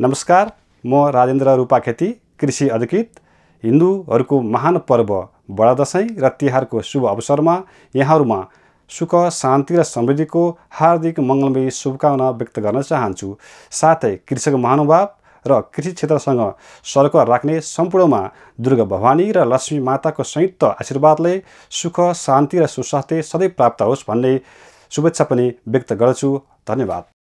नमस्कार म राजेन्द्र रूपा खेती कृषि अधिकृत हिन्दूहरूको महान पर्व बडा दसैँ र तिहारको शुभ अवसरमा यहाँहरूमा सुख शान्ति र समृद्धिको हार्दिक मङ्गलमय शुभकामना व्यक्त गर्न चाहन्छु साथै कृषक महानुभाव र कृषि क्षेत्रसँग सरकार राख्ने सम्पूर्णमा दुर्गा भवानी र लक्ष्मी माताको संयुक्त आशीर्वादले सुख शान्ति र सुस्वास्थ्य सधैँ प्राप्त होस् भन्ने शुभेच्छा पनि व्यक्त गर्छु धन्यवाद